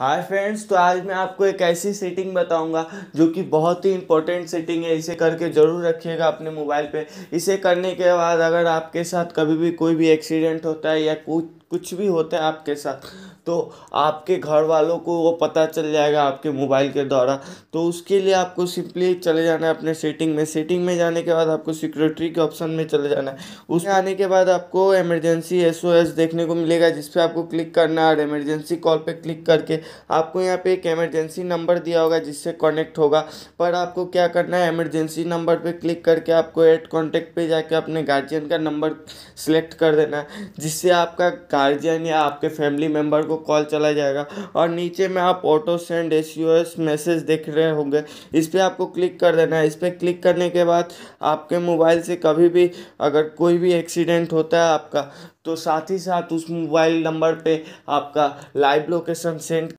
hi friends तो आज मैं आपको एक ऐसी सेटिंग बताऊंगा जो कि बहुत ही इंपॉर्टेंट सेटिंग है इसे करके ज़रूर रखिएगा अपने मोबाइल पे इसे करने के बाद अगर आपके साथ कभी भी कोई भी एक्सीडेंट होता है या कुछ कुछ भी होता है आपके साथ तो आपके घर वालों को वो पता चल जाएगा आपके मोबाइल के द्वारा तो उसके लिए आपको सिंपली चले जाना है अपने सेटिंग में सेटिंग में जाने के बाद आपको सिक्योरिटी के ऑप्शन में चले जाना है उसमें आने के बाद आपको एमरजेंसी एस देखने को मिलेगा जिस पर आपको क्लिक करना है और एमरजेंसी कॉल पर क्लिक करके आपको यहाँ पर एक एमरजेंसी नंबर दिया होगा जिससे कॉनेक्ट होगा पर आपको क्या करना है एमरजेंसी नंबर पर क्लिक करके आपको एट कॉन्टेक्ट पर जाके अपने गार्जियन का नंबर सेलेक्ट कर देना है जिससे आपका गार्जियन या आपके फैमिली मेम्बर को कॉल चला जाएगा और नीचे में आप ऑटो सेंड एस मैसेज देख रहे होंगे इस पर आपको क्लिक कर देना है इस पर क्लिक करने के बाद आपके मोबाइल से कभी भी अगर कोई भी एक्सीडेंट होता है आपका तो साथ ही साथ उस मोबाइल नंबर पे आपका लाइव लोकेशन सेंड